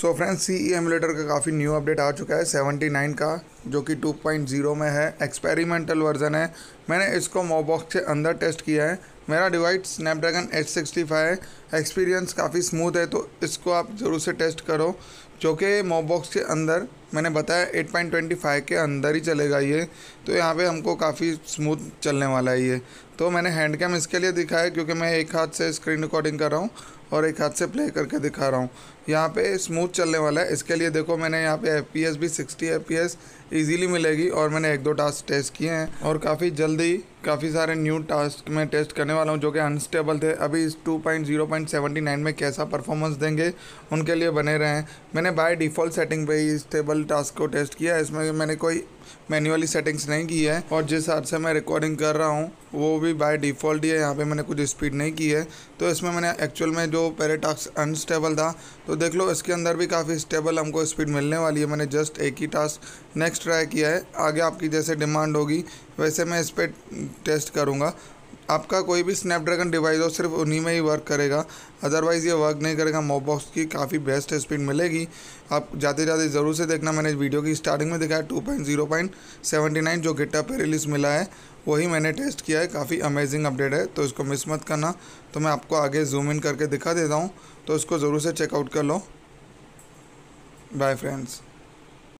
so friends सी ई emulator का काफ़ी new update आ चुका है 79 का जो कि 2.0 में है एक्सपेरिमेंटल वर्जन है मैंने इसको मोबॉक्स के अंदर टेस्ट किया है मेरा device Snapdragon sixty five experience काफ़ी स्मूथ है तो इसको आप ज़रूर से टेस्ट करो जो कि मोबॉक्स के अंदर मैंने बताया एट पॉइंट ट्वेंटी फाइव के अंदर ही चलेगा ये तो यहाँ पे हमको काफ़ी स्मूथ चलने वाला है ये तो मैंने हैंड कैम इसके लिए दिखाया क्योंकि मैं एक हाथ से स्क्रीन रिकॉर्डिंग कर रहा हूँ और एक हाथ से प्ले करके दिखा रहा हूँ यहाँ पे स्मूथ चलने वाला है इसके लिए देखो मैंने यहाँ पे एफ पी एस भी sixty F P S easily मिलेगी और मैंने एक दो टास्क टेस्ट किए हैं और काफ़ी जल्दी काफ़ी सारे न्यू टास्क में टेस्ट करने वाला हूँ जो कि अनस्टेबल थे अभी इस 2.0.79 में कैसा परफॉर्मेंस देंगे उनके लिए बने रहें मैंने बाय डिफ़ॉल्ट सेटिंग पे ही स्टेबल टास्क को टेस्ट किया है इसमें मैंने कोई मैन्युअली सेटिंग्स नहीं की है और जिस हाथ से मैं रिकॉर्डिंग कर रहा हूँ वो भी बाय डिफ़ॉल्ट ही है यहाँ पर मैंने कुछ स्पीड नहीं की है तो इसमें मैंने एक्चुअल में जो पहले टास्क अनस्टेबल था तो देख लो इसके अंदर भी काफ़ी स्टेबल हमको स्पीड मिलने वाली है मैंने जस्ट एक ही टास्क नेक्स्ट ट्राई किया है आगे आपकी जैसे डिमांड होगी वैसे मैं इस पर टेस्ट करूँगा आपका कोई भी स्नैपड्रैगन डिवाइस हो सिर्फ उन्हीं में ही वर्क करेगा अदरवाइज़ ये वर्क नहीं करेगा मोबॉक्स की काफ़ी बेस्ट स्पीड मिलेगी आप जाते जाते ज़रूर से देखना मैंने वीडियो की स्टार्टिंग में दिखाया two point zero point seventy nine जो गिट्टा पे रिलीज़ मिला है वही मैंने टेस्ट किया है काफ़ी अमेजिंग अपडेट है तो इसको मिस मत करना तो मैं आपको आगे जूम इन करके दिखा देता हूँ तो इसको ज़रूर से चेकआउट कर लो बाय फ्रेंड्स